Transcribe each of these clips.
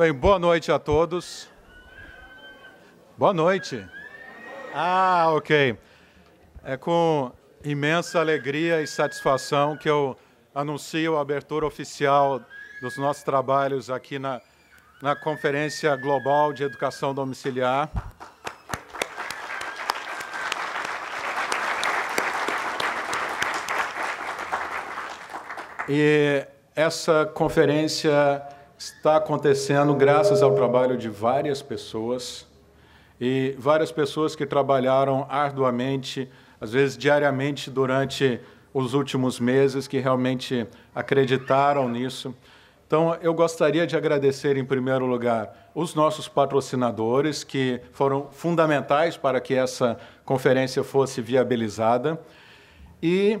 Bem, boa noite a todos. Boa noite. Ah, ok. É com imensa alegria e satisfação que eu anuncio a abertura oficial dos nossos trabalhos aqui na, na Conferência Global de Educação Domiciliar. E essa conferência está acontecendo graças ao trabalho de várias pessoas e várias pessoas que trabalharam arduamente, às vezes diariamente, durante os últimos meses, que realmente acreditaram nisso. Então, eu gostaria de agradecer, em primeiro lugar, os nossos patrocinadores, que foram fundamentais para que essa conferência fosse viabilizada. E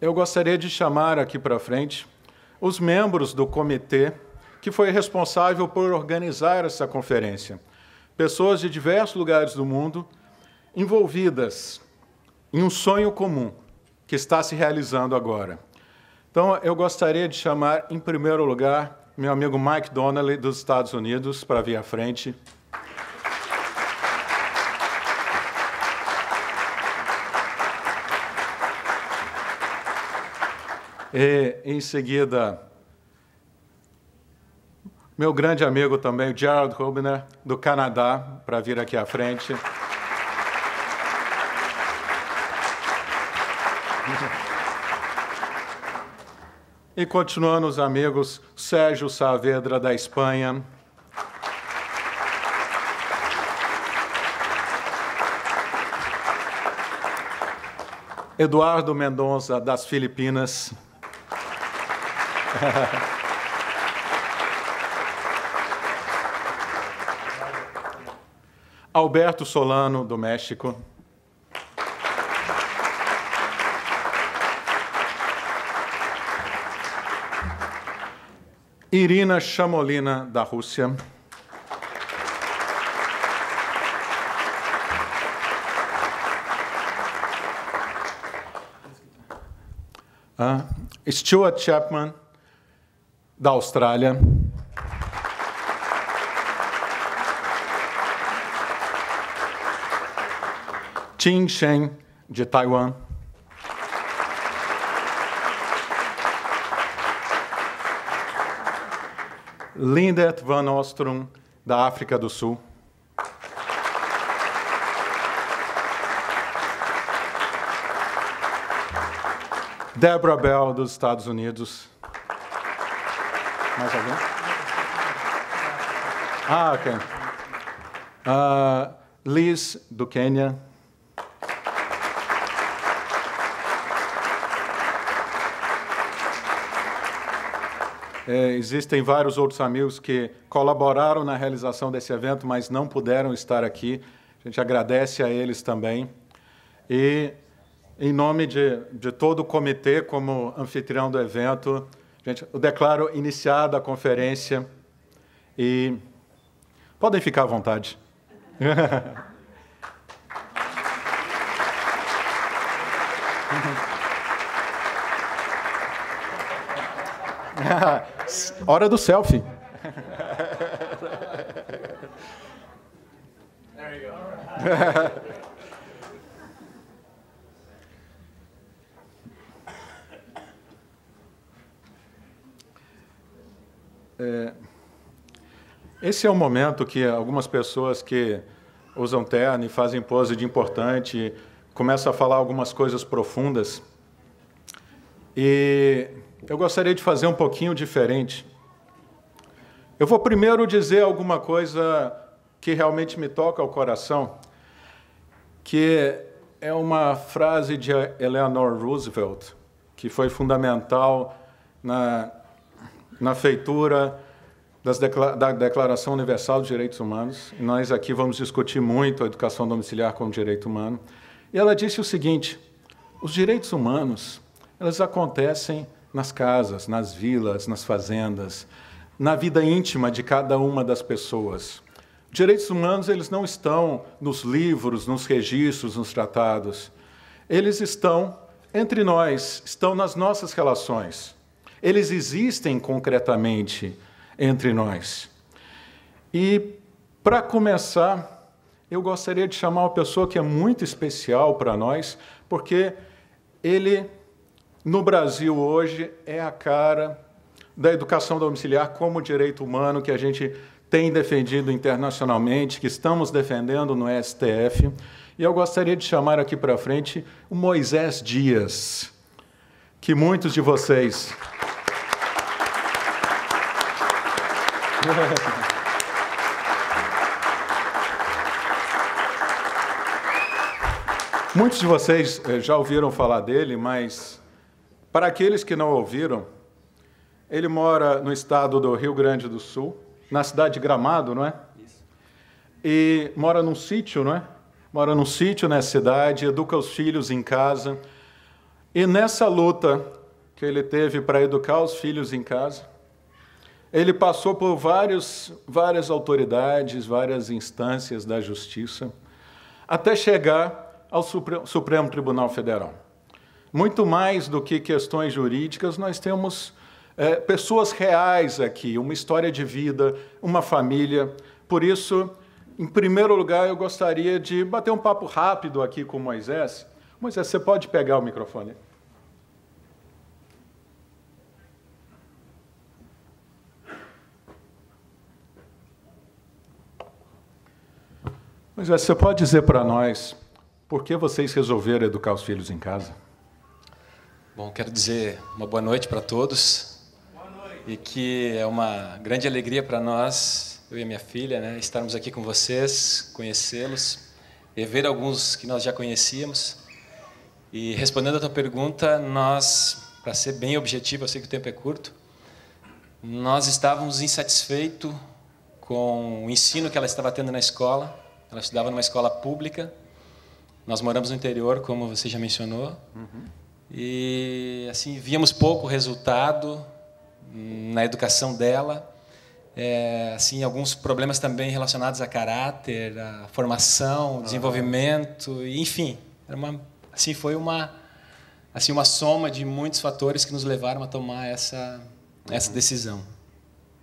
eu gostaria de chamar aqui para frente os membros do comitê que foi responsável por organizar essa conferência. Pessoas de diversos lugares do mundo envolvidas em um sonho comum que está se realizando agora. Então, eu gostaria de chamar, em primeiro lugar, meu amigo Mike Donnelly, dos Estados Unidos, para vir à frente. E, em seguida, meu grande amigo também, o Gerald Rubner, do Canadá, para vir aqui à frente. E continuando os amigos, Sérgio Saavedra, da Espanha. Eduardo Mendonça, das Filipinas. Alberto Solano, do México. Irina Chamolina, da Rússia. Uh, Stuart Chapman, da Austrália. Qin Shen, de Taiwan. Lindet van Ostrom, da África do Sul. Deborah Bell, dos Estados Unidos. Mais alguém? Ah, ok. Uh, Liz, do Quênia. É, existem vários outros amigos que colaboraram na realização desse evento, mas não puderam estar aqui. A gente agradece a eles também. E, em nome de, de todo o comitê, como anfitrião do evento, gente, eu declaro iniciada a conferência. E podem ficar à vontade. Hora do selfie. é, esse é o momento que algumas pessoas que usam terno e fazem pose de importante começam a falar algumas coisas profundas. E eu gostaria de fazer um pouquinho diferente. Eu vou primeiro dizer alguma coisa que realmente me toca ao coração, que é uma frase de Eleanor Roosevelt, que foi fundamental na, na feitura decla da Declaração Universal dos Direitos Humanos. E nós aqui vamos discutir muito a educação domiciliar como direito humano. E ela disse o seguinte: os direitos humanos eles acontecem nas casas, nas vilas, nas fazendas, na vida íntima de cada uma das pessoas. Direitos humanos eles não estão nos livros, nos registros, nos tratados. Eles estão entre nós, estão nas nossas relações. Eles existem concretamente entre nós. E para começar, eu gostaria de chamar uma pessoa que é muito especial para nós, porque ele no Brasil hoje é a cara da educação domiciliar como direito humano que a gente tem defendido internacionalmente, que estamos defendendo no STF. E eu gostaria de chamar aqui para frente o Moisés Dias, que muitos de vocês. muitos de vocês eh, já ouviram falar dele, mas para aqueles que não ouviram, ele mora no estado do Rio Grande do Sul, na cidade de Gramado, não é? Isso. E mora num sítio, não é? Mora num sítio nessa cidade, educa os filhos em casa. E nessa luta que ele teve para educar os filhos em casa, ele passou por vários, várias autoridades, várias instâncias da justiça, até chegar ao Supremo Tribunal Federal. Muito mais do que questões jurídicas, nós temos é, pessoas reais aqui, uma história de vida, uma família. Por isso, em primeiro lugar, eu gostaria de bater um papo rápido aqui com Moisés. Moisés, você pode pegar o microfone? Moisés, você pode dizer para nós por que vocês resolveram educar os filhos em casa? Bom, quero dizer uma boa noite para todos. Boa noite. E que é uma grande alegria para nós, eu e minha filha, né, estarmos aqui com vocês, conhecê-los, e ver alguns que nós já conhecíamos. E respondendo a tua pergunta, nós, para ser bem objetivo, eu sei que o tempo é curto, nós estávamos insatisfeitos com o ensino que ela estava tendo na escola. Ela estudava numa escola pública. Nós moramos no interior, como você já mencionou. Uhum. E assim víamos pouco resultado hum, na educação dela. É, assim alguns problemas também relacionados a caráter, a formação, desenvolvimento, enfim, uma, assim foi uma assim uma soma de muitos fatores que nos levaram a tomar essa uhum. essa decisão.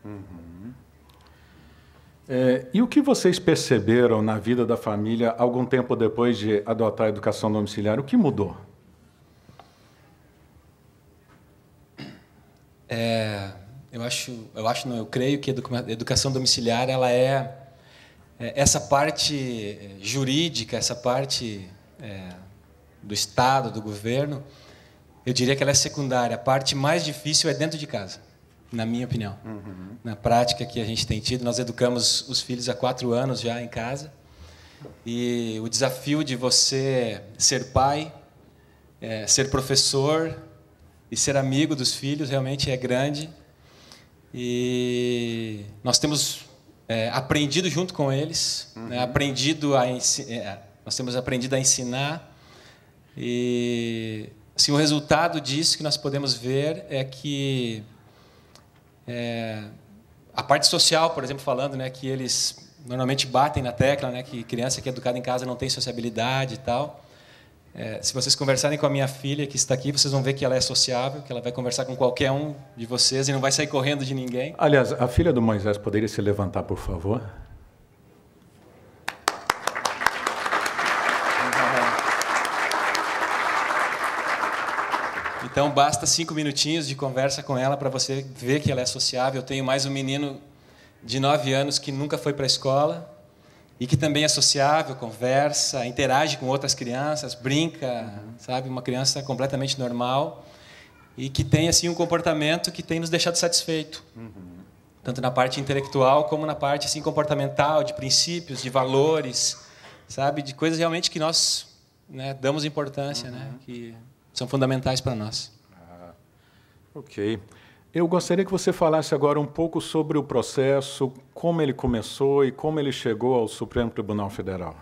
Uhum. É, e o que vocês perceberam na vida da família algum tempo depois de adotar a educação domiciliar? O que mudou? acho, eu acho não, eu creio que a educação domiciliar ela é, é essa parte eh, jurídica, essa parte é, do Estado, do governo, eu diria que ela é secundária. A parte mais difícil é dentro de casa, na minha opinião. Uhum. Na prática que a gente tem tido, nós educamos os filhos há quatro anos já em casa. E o desafio de você ser pai, é, ser professor e ser amigo dos filhos realmente é grande. E nós temos é, aprendido junto com eles, né, uhum. né? aprendido a é, nós temos aprendido a ensinar e assim, o resultado disso que nós podemos ver é que é, a parte social, por exemplo, falando, né, que eles normalmente batem na tecla, né, que criança que é educada em casa não tem sociabilidade e tal. É, se vocês conversarem com a minha filha que está aqui, vocês vão ver que ela é sociável, que ela vai conversar com qualquer um de vocês e não vai sair correndo de ninguém. Aliás, a filha do Moisés poderia se levantar, por favor? Então basta cinco minutinhos de conversa com ela para você ver que ela é sociável. Eu tenho mais um menino de nove anos que nunca foi para a escola e que também é sociável, conversa, interage com outras crianças, brinca, uhum. sabe, uma criança completamente normal e que tem assim um comportamento que tem nos deixado satisfeito, uhum. tanto na parte intelectual como na parte assim comportamental, de princípios, de valores, sabe, de coisas realmente que nós né, damos importância, né? uhum. né, que são fundamentais para nós. Ah, ok. Eu gostaria que você falasse agora um pouco sobre o processo, como ele começou e como ele chegou ao Supremo Tribunal Federal.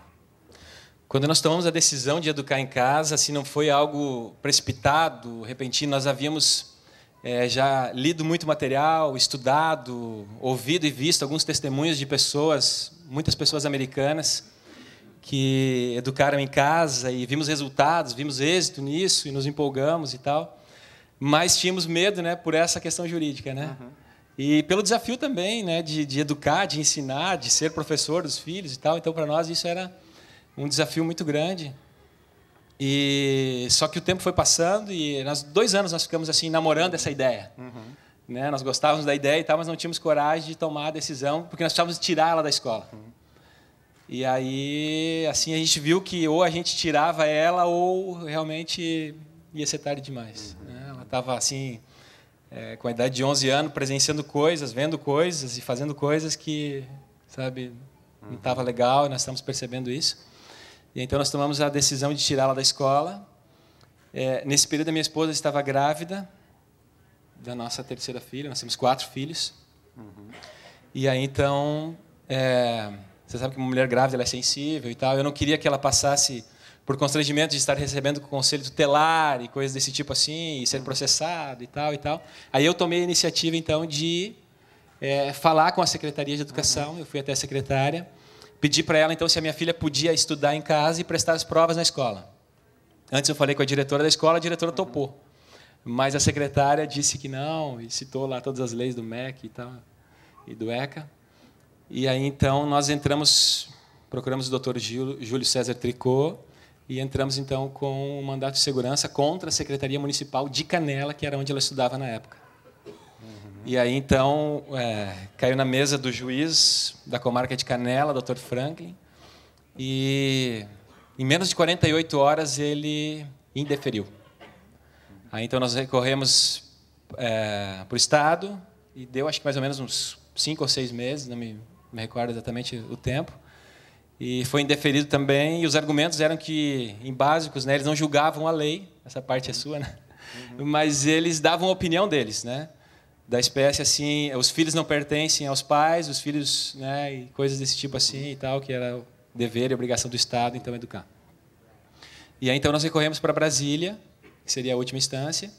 Quando nós tomamos a decisão de educar em casa, se não foi algo precipitado, repentino, nós havíamos é, já lido muito material, estudado, ouvido e visto alguns testemunhos de pessoas, muitas pessoas americanas, que educaram em casa e vimos resultados, vimos êxito nisso e nos empolgamos e tal. Mas tínhamos medo, né, por essa questão jurídica, né? Uhum. E pelo desafio também, né, de, de, educar, de ensinar, de ser professor dos filhos e tal. Então, para nós isso era um desafio muito grande. E só que o tempo foi passando e nós dois anos nós ficamos assim namorando essa ideia. Uhum. Né? Nós gostávamos da ideia e tal, mas não tínhamos coragem de tomar a decisão porque nós precisávamos tirá-la da escola. Uhum. E aí, assim, a gente viu que ou a gente tirava ela ou realmente ia ser tarde demais. Uhum. Né? estava assim, é, com a idade de 11 anos, presenciando coisas, vendo coisas e fazendo coisas que, sabe, não estava uhum. legal, e nós estamos percebendo isso. E então nós tomamos a decisão de tirá-la da escola. É, nesse período, a minha esposa estava grávida da nossa terceira filha, nós temos quatro filhos. Uhum. E aí então, é, você sabe que uma mulher grávida ela é sensível e tal, eu não queria que ela passasse por constrangimento de estar recebendo conselho tutelar e coisas desse tipo assim, e ser processado e tal e tal. Aí eu tomei a iniciativa, então, de é, falar com a Secretaria de Educação, eu fui até a secretária, pedi para ela, então, se a minha filha podia estudar em casa e prestar as provas na escola. Antes eu falei com a diretora da escola, a diretora topou. Mas a secretária disse que não, e citou lá todas as leis do MEC e tal, e do ECA. E aí, então, nós entramos, procuramos o doutor Júlio César Tricot, e entramos então com um mandato de segurança contra a Secretaria Municipal de Canela, que era onde ela estudava na época. E aí então é, caiu na mesa do juiz da comarca de Canela, Dr. Franklin, e em menos de 48 horas ele indeferiu. Aí então nós recorremos é, para o Estado e deu acho que mais ou menos uns cinco ou seis meses, não me, me recordo exatamente o tempo. E foi indeferido também, e os argumentos eram que, em básicos, né, eles não julgavam a lei, essa parte é sua, né? Uhum. mas eles davam a opinião deles, né? da espécie assim, os filhos não pertencem aos pais, os filhos, né, e coisas desse tipo assim e tal, que era o dever e obrigação do Estado então educar. E aí então nós recorremos para Brasília, que seria a última instância.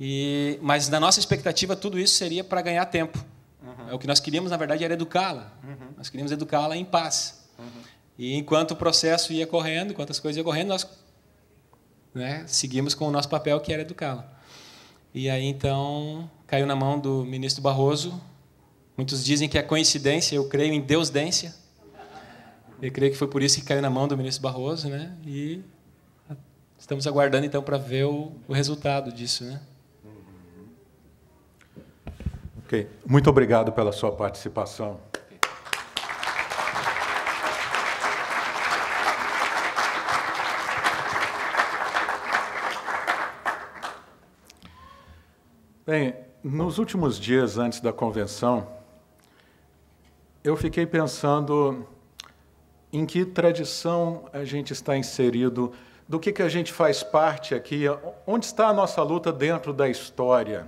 E mas na nossa expectativa tudo isso seria para ganhar tempo. Uhum. É o que nós queríamos na verdade era educá-la. Uhum. Nós queríamos educá-la em paz. Uhum. E enquanto o processo ia correndo, enquanto as coisas iam correndo, nós né, seguimos com o nosso papel, que era educá-la. E aí, então, caiu na mão do ministro Barroso. Muitos dizem que é coincidência, eu creio em deusdência. Eu creio que foi por isso que caiu na mão do ministro Barroso, né? E estamos aguardando então para ver o, o, resultado disso, né? Ok, muito obrigado pela sua participação. Bem, nos últimos dias antes da convenção, eu fiquei pensando em que tradição a gente está inserido, do que, que a gente faz parte aqui, onde está a nossa luta dentro da história.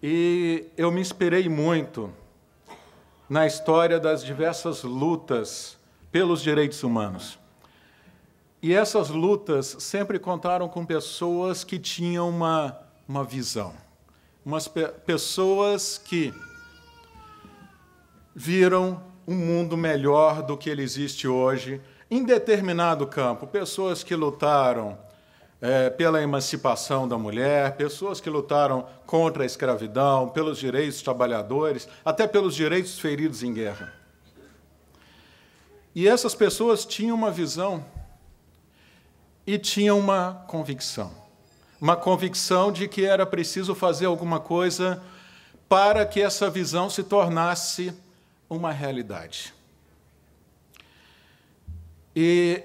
E eu me inspirei muito na história das diversas lutas pelos direitos humanos. E essas lutas sempre contaram com pessoas que tinham uma uma visão. Umas pe pessoas que viram um mundo melhor do que ele existe hoje em determinado campo. Pessoas que lutaram é, pela emancipação da mulher, pessoas que lutaram contra a escravidão, pelos direitos dos trabalhadores, até pelos direitos feridos em guerra. E essas pessoas tinham uma visão e tinham uma convicção uma convicção de que era preciso fazer alguma coisa para que essa visão se tornasse uma realidade. E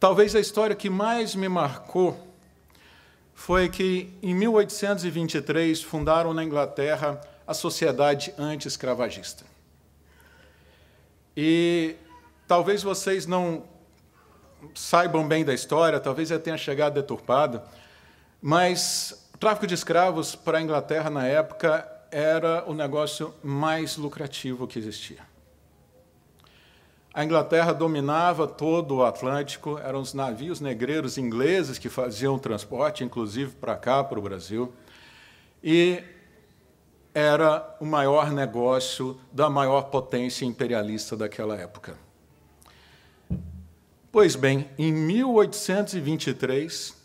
talvez a história que mais me marcou foi que, em 1823, fundaram na Inglaterra a Sociedade Anti-Escravagista. E talvez vocês não saibam bem da história, talvez já tenha chegado deturpada, mas o tráfico de escravos para a Inglaterra na época era o negócio mais lucrativo que existia. A Inglaterra dominava todo o Atlântico, eram os navios negreiros ingleses que faziam o transporte, inclusive para cá, para o Brasil, e era o maior negócio da maior potência imperialista daquela época. Pois bem, em 1823,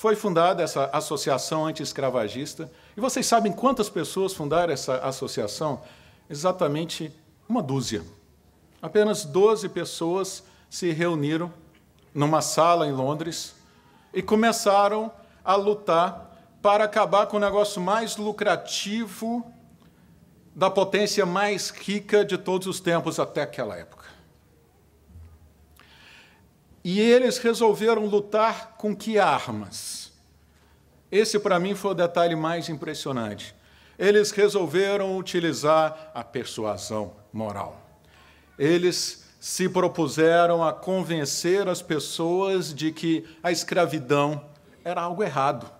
foi fundada essa associação anti-escravagista. E vocês sabem quantas pessoas fundaram essa associação? Exatamente uma dúzia. Apenas 12 pessoas se reuniram numa sala em Londres e começaram a lutar para acabar com o negócio mais lucrativo da potência mais rica de todos os tempos até aquela época. E eles resolveram lutar com que armas? Esse, para mim, foi o detalhe mais impressionante. Eles resolveram utilizar a persuasão moral. Eles se propuseram a convencer as pessoas de que a escravidão era algo errado.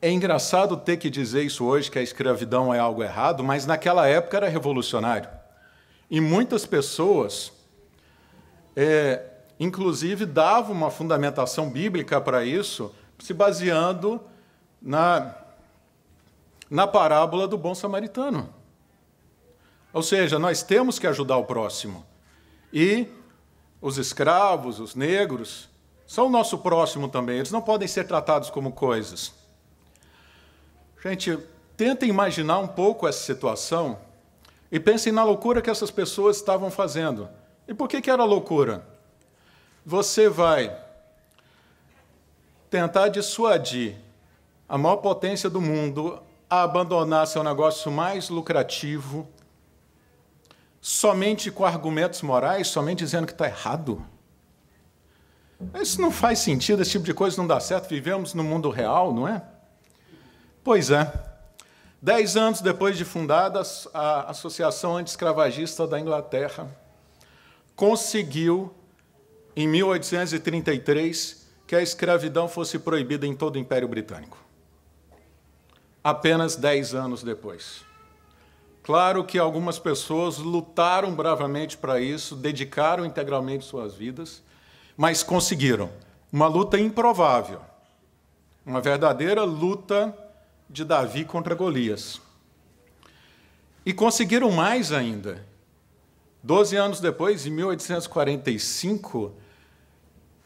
É engraçado ter que dizer isso hoje, que a escravidão é algo errado, mas naquela época era revolucionário. E muitas pessoas é, inclusive dava uma fundamentação bíblica para isso, se baseando na, na parábola do bom samaritano. Ou seja, nós temos que ajudar o próximo. E os escravos, os negros, são o nosso próximo também. Eles não podem ser tratados como coisas. Gente, tenta imaginar um pouco essa situação e pensem na loucura que essas pessoas estavam fazendo. E por que, que era loucura? Você vai tentar dissuadir a maior potência do mundo a abandonar seu negócio mais lucrativo somente com argumentos morais, somente dizendo que está errado? Isso não faz sentido, esse tipo de coisa não dá certo. Vivemos no mundo real, não é? Pois é. Dez anos depois de fundada a Associação Antescravagista da Inglaterra, conseguiu, em 1833, que a escravidão fosse proibida em todo o Império Britânico. Apenas dez anos depois. Claro que algumas pessoas lutaram bravamente para isso, dedicaram integralmente suas vidas, mas conseguiram. Uma luta improvável, uma verdadeira luta de Davi contra Golias. E conseguiram mais ainda. Doze anos depois, em 1845,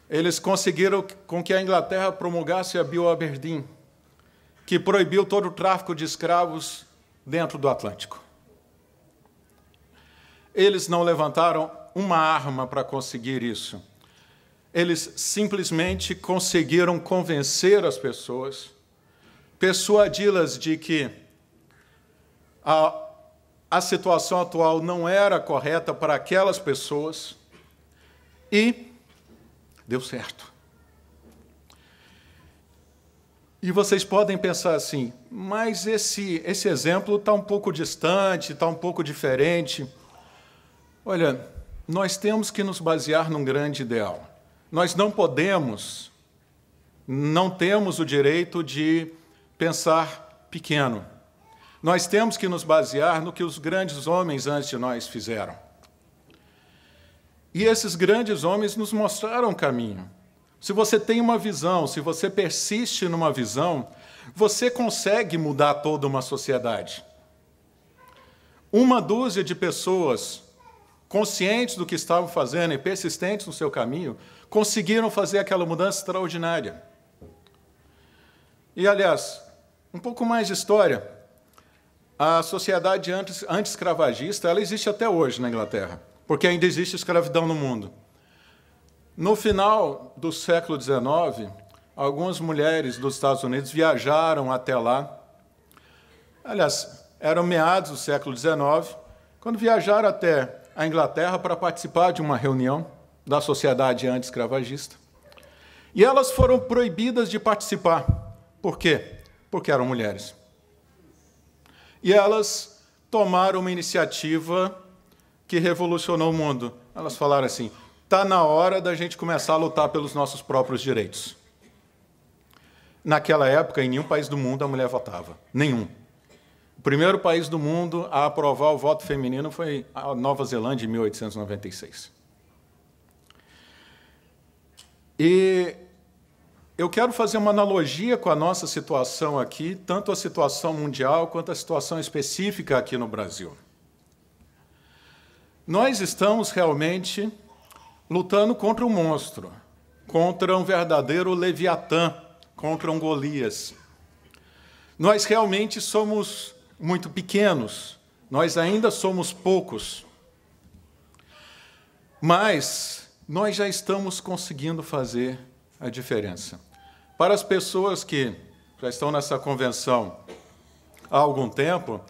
eles conseguiram com que a Inglaterra promulgasse a Bill Aberdeen, que proibiu todo o tráfico de escravos dentro do Atlântico. Eles não levantaram uma arma para conseguir isso. Eles simplesmente conseguiram convencer as pessoas, persuadi-las de que a a situação atual não era correta para aquelas pessoas e deu certo. E vocês podem pensar assim, mas esse, esse exemplo está um pouco distante, está um pouco diferente. Olha, nós temos que nos basear num grande ideal. Nós não podemos, não temos o direito de pensar pequeno. Nós temos que nos basear no que os grandes homens antes de nós fizeram. E esses grandes homens nos mostraram o caminho. Se você tem uma visão, se você persiste numa visão, você consegue mudar toda uma sociedade. Uma dúzia de pessoas conscientes do que estavam fazendo e persistentes no seu caminho, conseguiram fazer aquela mudança extraordinária. E, aliás, um pouco mais de história a sociedade anti-escravagista ela existe até hoje na Inglaterra, porque ainda existe escravidão no mundo. No final do século XIX, algumas mulheres dos Estados Unidos viajaram até lá. Aliás, eram meados do século XIX, quando viajaram até a Inglaterra para participar de uma reunião da sociedade anti-escravagista. E elas foram proibidas de participar. Por quê? Porque eram mulheres. E elas tomaram uma iniciativa que revolucionou o mundo. Elas falaram assim: está na hora da gente começar a lutar pelos nossos próprios direitos. Naquela época, em nenhum país do mundo a mulher votava. Nenhum. O primeiro país do mundo a aprovar o voto feminino foi a Nova Zelândia, em 1896. E eu quero fazer uma analogia com a nossa situação aqui, tanto a situação mundial quanto a situação específica aqui no Brasil. Nós estamos realmente lutando contra um monstro, contra um verdadeiro Leviatã, contra um Golias. Nós realmente somos muito pequenos, nós ainda somos poucos. Mas nós já estamos conseguindo fazer a diferença. Para as pessoas que já estão nessa convenção há algum tempo,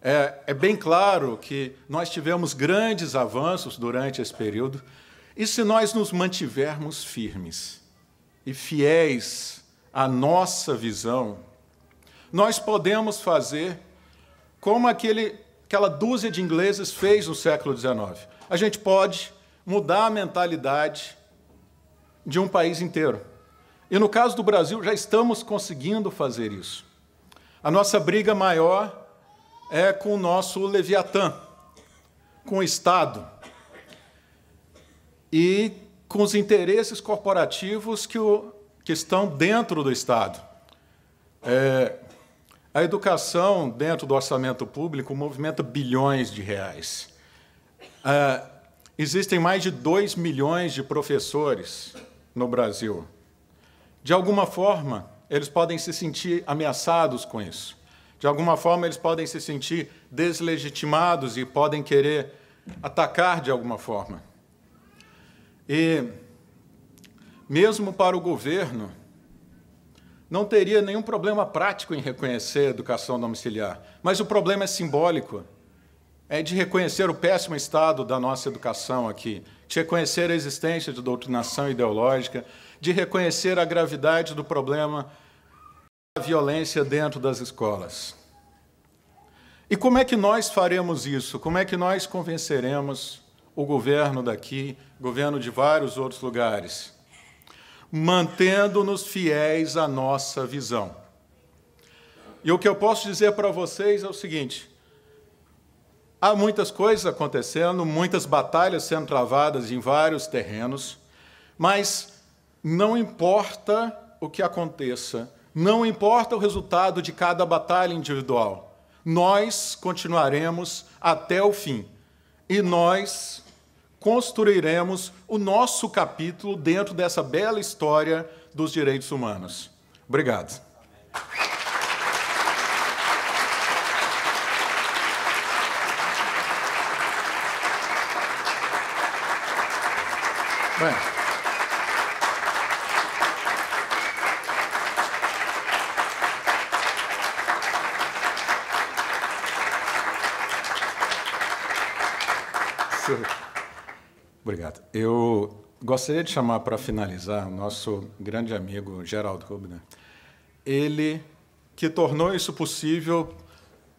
é, é bem claro que nós tivemos grandes avanços durante esse período, e se nós nos mantivermos firmes e fiéis à nossa visão, nós podemos fazer como aquele, aquela dúzia de ingleses fez no século XIX. A gente pode mudar a mentalidade de um país inteiro. E no caso do Brasil, já estamos conseguindo fazer isso. A nossa briga maior é com o nosso Leviatã, com o Estado e com os interesses corporativos que, o, que estão dentro do Estado. É, a educação, dentro do orçamento público, movimenta bilhões de reais. É, existem mais de 2 milhões de professores no Brasil. De alguma forma, eles podem se sentir ameaçados com isso. De alguma forma, eles podem se sentir deslegitimados e podem querer atacar de alguma forma. E, mesmo para o governo, não teria nenhum problema prático em reconhecer a educação domiciliar, mas o problema é simbólico é de reconhecer o péssimo estado da nossa educação aqui, de reconhecer a existência de doutrinação ideológica, de reconhecer a gravidade do problema da violência dentro das escolas. E como é que nós faremos isso? Como é que nós convenceremos o governo daqui, governo de vários outros lugares? Mantendo-nos fiéis à nossa visão. E o que eu posso dizer para vocês é o seguinte: Há muitas coisas acontecendo, muitas batalhas sendo travadas em vários terrenos, mas não importa o que aconteça, não importa o resultado de cada batalha individual, nós continuaremos até o fim e nós construiremos o nosso capítulo dentro dessa bela história dos direitos humanos. Obrigado. Obrigado. Eu gostaria de chamar para finalizar o nosso grande amigo Geraldo Rubner. Né? Ele que tornou isso possível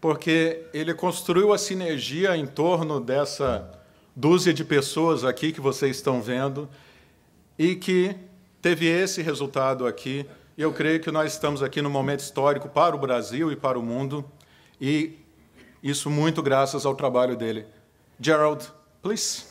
porque ele construiu a sinergia em torno dessa dúzia de pessoas aqui que vocês estão vendo e que teve esse resultado aqui. E eu creio que nós estamos aqui num momento histórico para o Brasil e para o mundo, e isso muito graças ao trabalho dele. Gerald, please.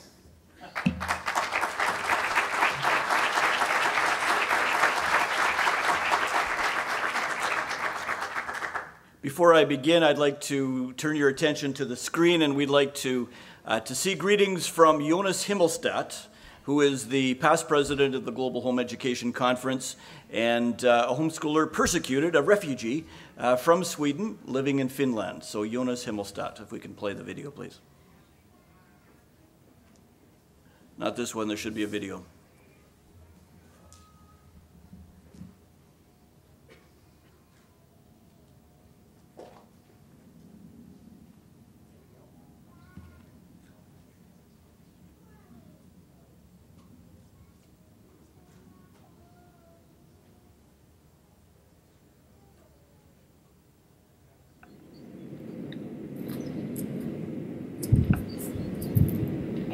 Before I begin, I'd like to turn your attention to the screen, and we'd like to uh, to see greetings from Jonas Himmelstadt, who is the past president of the Global Home Education Conference and uh, a homeschooler persecuted, a refugee uh, from Sweden living in Finland. So, Jonas Himmelstadt, if we can play the video, please. Not this one, there should be a video.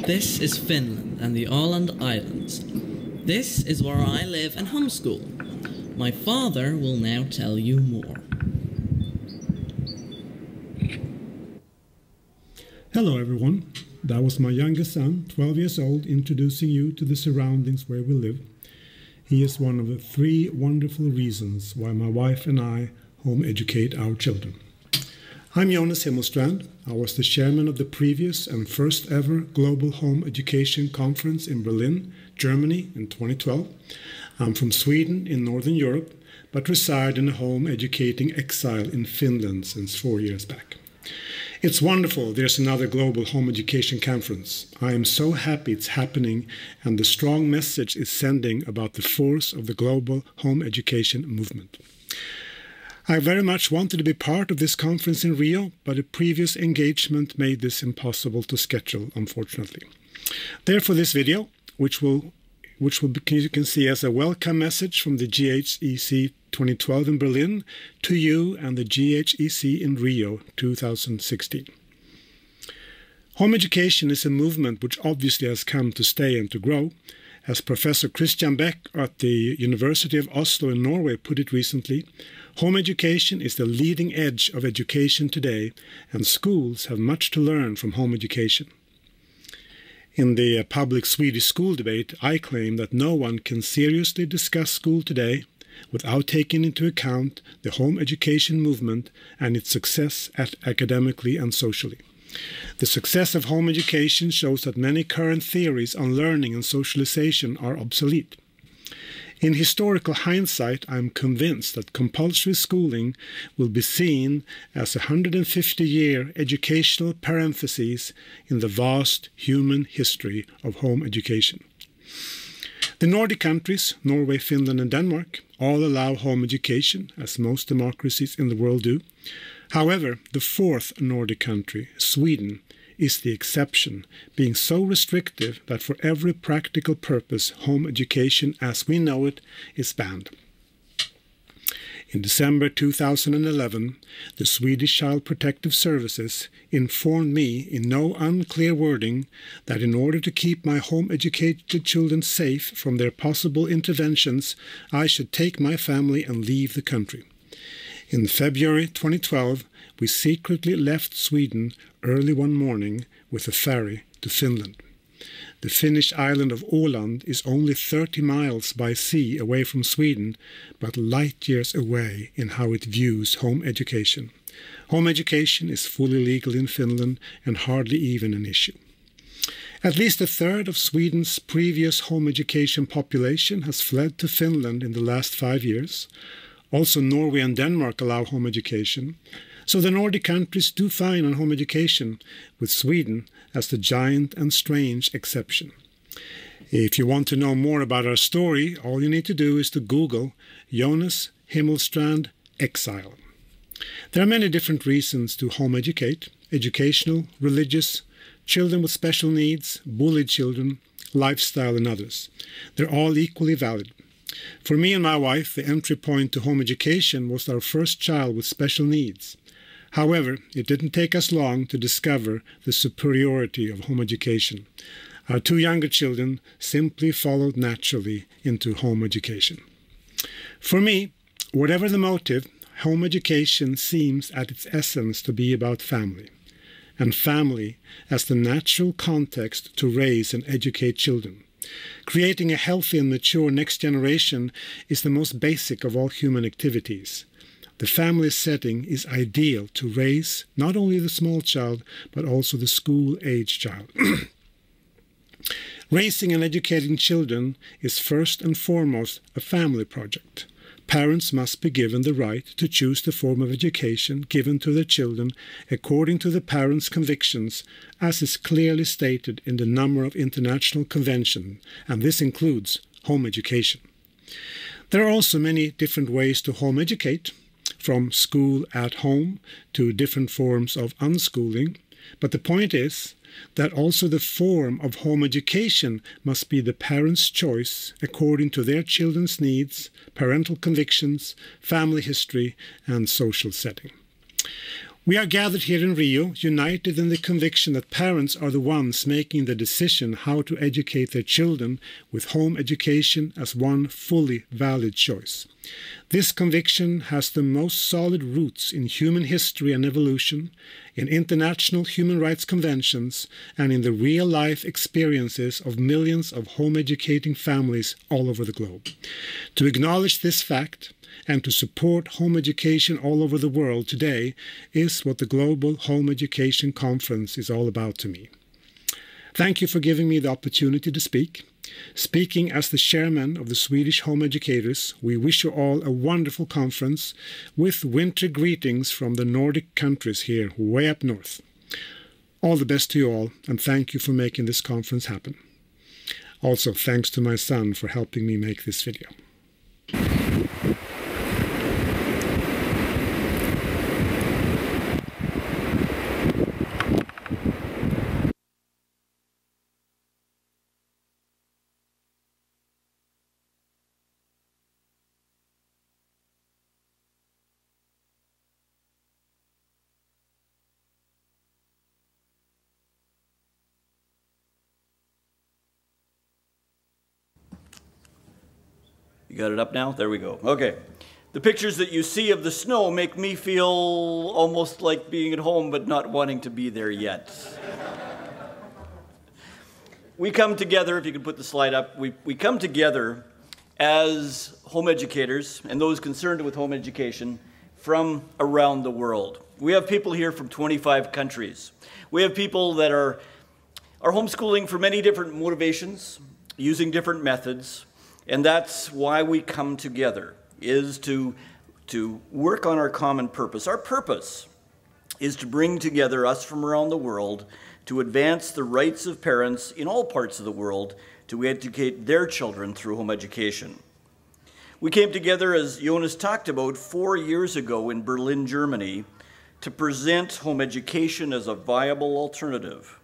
This is Finland and the Åland Islands. This is where I live and homeschool. My father will now tell you more. Hello everyone. That was my youngest son, 12 years old, introducing you to the surroundings where we live. He is one of the three wonderful reasons why my wife and I home educate our children. I'm Jonas Himmelstrand. I was the chairman of the previous and first ever Global Home Education Conference in Berlin, Germany in 2012. I'm from Sweden in Northern Europe, but reside in a home educating exile in Finland since four years back. It's wonderful there's another Global Home Education Conference. I am so happy it's happening and the strong message it's sending about the force of the global home education movement. I very much wanted to be part of this conference in Rio, but a previous engagement made this impossible to schedule, unfortunately. Therefore, this video, which will which will be, you can see as a welcome message from the GHEC 2012 in Berlin to you and the GHEC in Rio 2016. Home education is a movement which obviously has come to stay and to grow, as Professor Christian Beck at the University of Oslo in Norway put it recently, home education is the leading edge of education today, and schools have much to learn from home education. In the public Swedish school debate, I claim that no one can seriously discuss school today without taking into account the home education movement and its success academically and socially. The success of home education shows that many current theories on learning and socialization are obsolete. In historical hindsight, I am convinced that compulsory schooling will be seen as a 150 year educational parenthesis in the vast human history of home education. The Nordic countries, Norway, Finland, and Denmark, all allow home education, as most democracies in the world do. However, the fourth Nordic country, Sweden, is the exception, being so restrictive that for every practical purpose, home education as we know it is banned. In December 2011, the Swedish Child Protective Services informed me in no unclear wording that in order to keep my home educated children safe from their possible interventions, I should take my family and leave the country. In February 2012, we secretly left Sweden early one morning with a ferry to Finland. The Finnish island of Åland is only 30 miles by sea away from Sweden, but light years away in how it views home education. Home education is fully legal in Finland and hardly even an issue. At least a third of Sweden's previous home education population has fled to Finland in the last five years. Also, Norway and Denmark allow home education. So the Nordic countries do fine on home education, with Sweden as the giant and strange exception. If you want to know more about our story, all you need to do is to Google Jonas Himmelstrand Exile. There are many different reasons to home educate educational, religious, children with special needs, bullied children, lifestyle, and others. They're all equally valid. For me and my wife, the entry point to home education was our first child with special needs. However, it didn't take us long to discover the superiority of home education. Our two younger children simply followed naturally into home education. For me, whatever the motive, home education seems at its essence to be about family, and family as the natural context to raise and educate children. Creating a healthy and mature next generation is the most basic of all human activities. The family setting is ideal to raise not only the small child, but also the school age child. Raising and educating children is first and foremost a family project parents must be given the right to choose the form of education given to their children according to the parents' convictions, as is clearly stated in the number of international conventions, and this includes home education. There are also many different ways to home educate, from school at home to different forms of unschooling, but the point is that also the form of home education must be the parents' choice according to their children's needs, parental convictions, family history, and social setting. We are gathered here in Rio, united in the conviction that parents are the ones making the decision how to educate their children, with home education as one fully valid choice. This conviction has the most solid roots in human history and evolution, in international human rights conventions, and in the real life experiences of millions of home educating families all over the globe. To acknowledge this fact, and to support home education all over the world today is what the Global Home Education Conference is all about to me. Thank you for giving me the opportunity to speak. Speaking as the chairman of the Swedish Home Educators, we wish you all a wonderful conference with winter greetings from the Nordic countries here, way up north. All the best to you all, and thank you for making this conference happen. Also, thanks to my son for helping me make this video. got it up now? There we go. Okay. The pictures that you see of the snow make me feel almost like being at home but not wanting to be there yet. we come together, if you could put the slide up, we, we come together as home educators and those concerned with home education from around the world. We have people here from 25 countries. We have people that are, are homeschooling for many different motivations, using different methods, and that's why we come together, is to, to work on our common purpose. Our purpose is to bring together us from around the world to advance the rights of parents in all parts of the world to educate their children through home education. We came together, as Jonas talked about, four years ago in Berlin, Germany, to present home education as a viable alternative.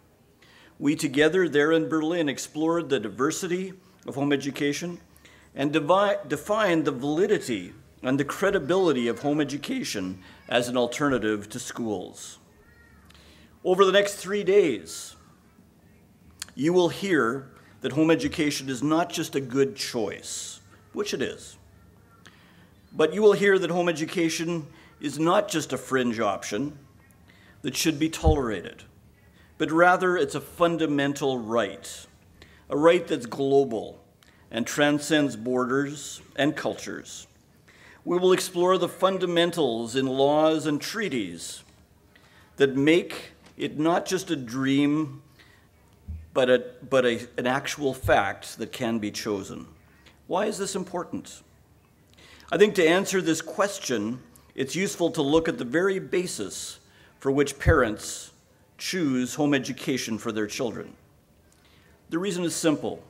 We together there in Berlin explored the diversity of home education, and define the validity and the credibility of home education as an alternative to schools. Over the next three days, you will hear that home education is not just a good choice, which it is, but you will hear that home education is not just a fringe option that should be tolerated, but rather it's a fundamental right, a right that's global, and transcends borders and cultures. We will explore the fundamentals in laws and treaties that make it not just a dream, but, a, but a, an actual fact that can be chosen. Why is this important? I think to answer this question, it's useful to look at the very basis for which parents choose home education for their children. The reason is simple.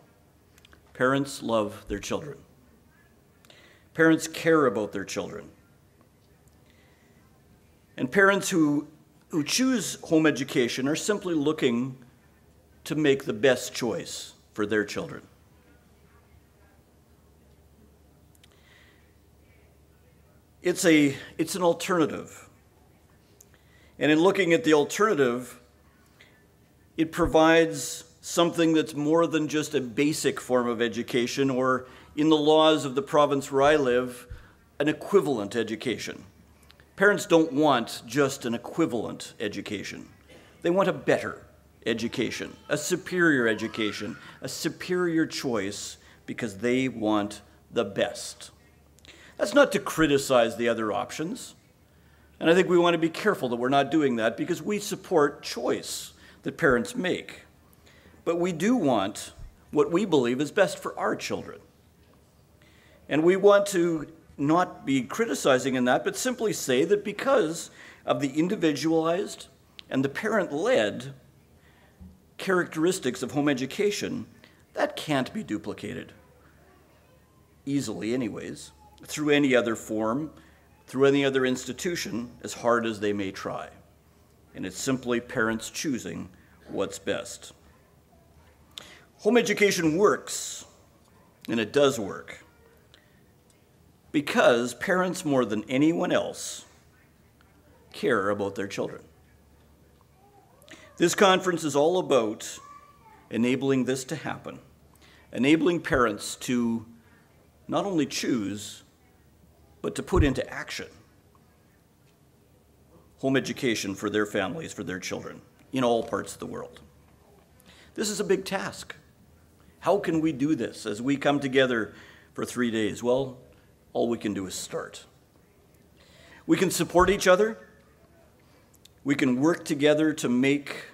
Parents love their children. Parents care about their children. And parents who, who choose home education are simply looking to make the best choice for their children. It's, a, it's an alternative. And in looking at the alternative, it provides something that's more than just a basic form of education, or in the laws of the province where I live, an equivalent education. Parents don't want just an equivalent education, they want a better education, a superior education, a superior choice, because they want the best. That's not to criticize the other options. And I think we want to be careful that we're not doing that because we support choice that parents make but we do want what we believe is best for our children. And we want to not be criticizing in that, but simply say that because of the individualized and the parent led characteristics of home education, that can't be duplicated easily, anyways, through any other form, through any other institution, as hard as they may try. And it's simply parents choosing what's best. Home education works, and it does work, because parents, more than anyone else, care about their children. This conference is all about enabling this to happen, enabling parents to not only choose, but to put into action home education for their families, for their children, in all parts of the world. This is a big task. How can we do this as we come together for three days? Well, all we can do is start. We can support each other. We can work together to make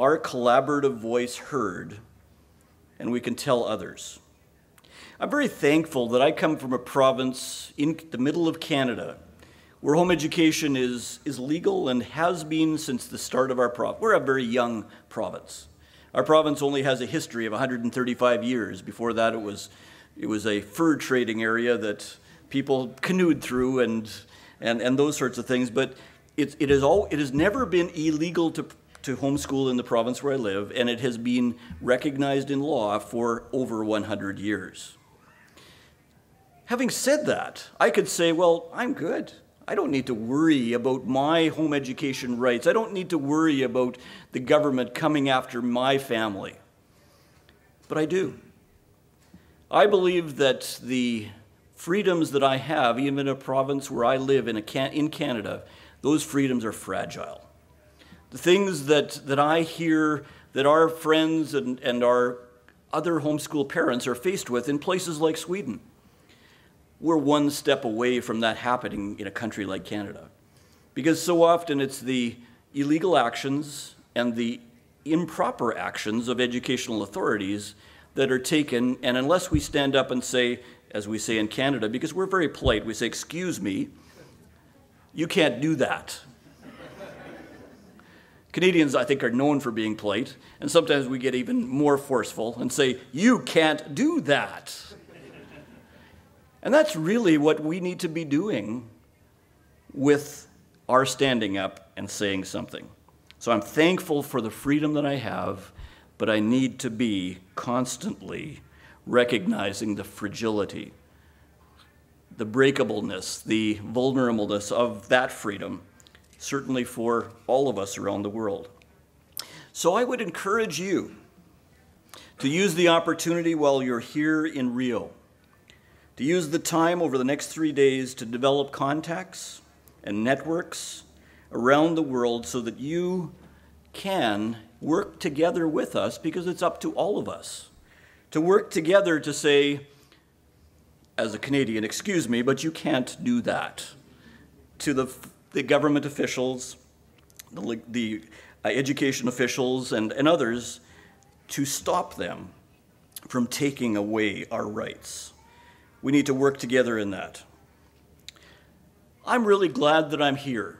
our collaborative voice heard, and we can tell others. I'm very thankful that I come from a province in the middle of Canada where home education is, is legal and has been since the start of our province. We're a very young province. Our province only has a history of 135 years. Before that, it was, it was a fur trading area that people canoed through and, and, and those sorts of things. But it, it, is all, it has never been illegal to, to homeschool in the province where I live, and it has been recognized in law for over 100 years. Having said that, I could say, well, I'm good. I don't need to worry about my home education rights. I don't need to worry about the government coming after my family. But I do. I believe that the freedoms that I have, even in a province where I live in, can in Canada, those freedoms are fragile. The things that, that I hear that our friends and, and our other homeschool parents are faced with in places like Sweden we're one step away from that happening in a country like Canada. Because so often it's the illegal actions and the improper actions of educational authorities that are taken, and unless we stand up and say, as we say in Canada, because we're very polite, we say, excuse me, you can't do that. Canadians, I think, are known for being polite, and sometimes we get even more forceful and say, you can't do that. And that's really what we need to be doing with our standing up and saying something. So I'm thankful for the freedom that I have, but I need to be constantly recognizing the fragility, the breakableness, the vulnerableness of that freedom, certainly for all of us around the world. So I would encourage you to use the opportunity while you're here in Rio to use the time over the next three days to develop contacts and networks around the world so that you can work together with us because it's up to all of us to work together to say, as a Canadian, excuse me, but you can't do that to the, the government officials, the, the uh, education officials, and, and others to stop them from taking away our rights. We need to work together in that. I'm really glad that I'm here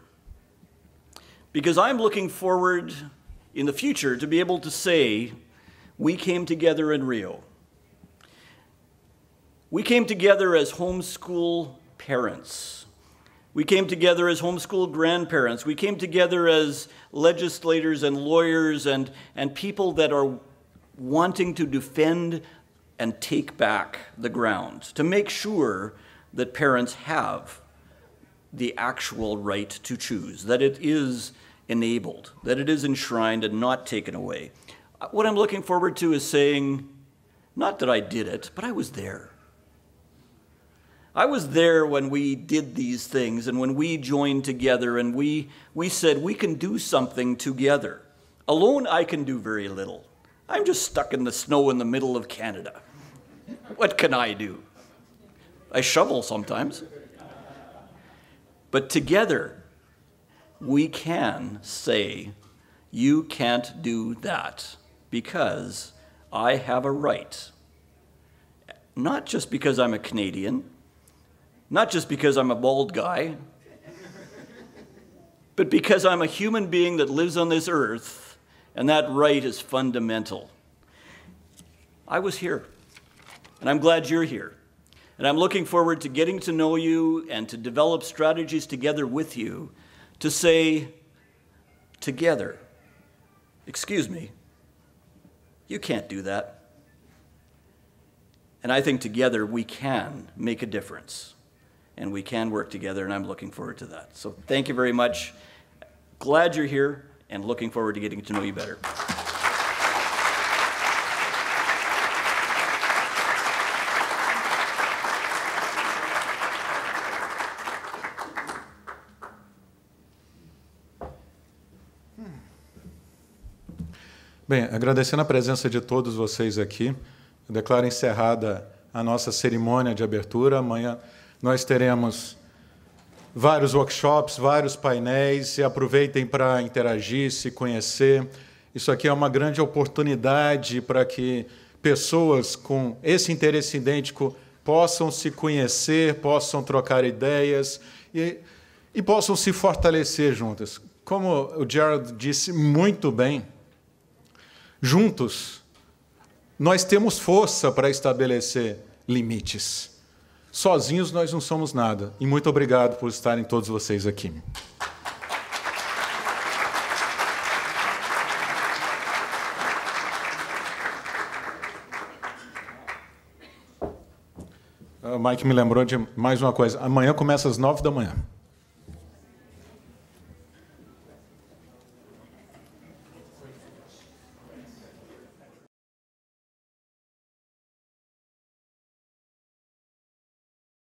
because I'm looking forward in the future to be able to say, we came together in Rio. We came together as homeschool parents. We came together as homeschool grandparents. We came together as legislators and lawyers and, and people that are wanting to defend and take back the ground to make sure that parents have the actual right to choose, that it is enabled, that it is enshrined and not taken away. What I'm looking forward to is saying, not that I did it, but I was there. I was there when we did these things and when we joined together and we, we said we can do something together. Alone, I can do very little. I'm just stuck in the snow in the middle of Canada what can I do? I shovel sometimes. But together, we can say, You can't do that because I have a right. Not just because I'm a Canadian, not just because I'm a bald guy, but because I'm a human being that lives on this earth, and that right is fundamental. I was here. And I'm glad you're here. And I'm looking forward to getting to know you and to develop strategies together with you to say, together, excuse me, you can't do that. And I think together we can make a difference and we can work together, and I'm looking forward to that. So thank you very much. Glad you're here and looking forward to getting to know you better. Bem, agradecendo a presença de todos vocês aqui, eu declaro encerrada a nossa cerimônia de abertura. Amanhã nós teremos vários workshops, vários painéis. E aproveitem para interagir, se conhecer. Isso aqui é uma grande oportunidade para que pessoas com esse interesse idêntico possam se conhecer, possam trocar ideias e, e possam se fortalecer juntas. Como o Gerald disse muito bem, juntos, nós temos força para estabelecer limites. Sozinhos nós não somos nada. E muito obrigado por estarem todos vocês aqui. O ah, Mike me lembrou de mais uma coisa. Amanhã começa às nove da manhã.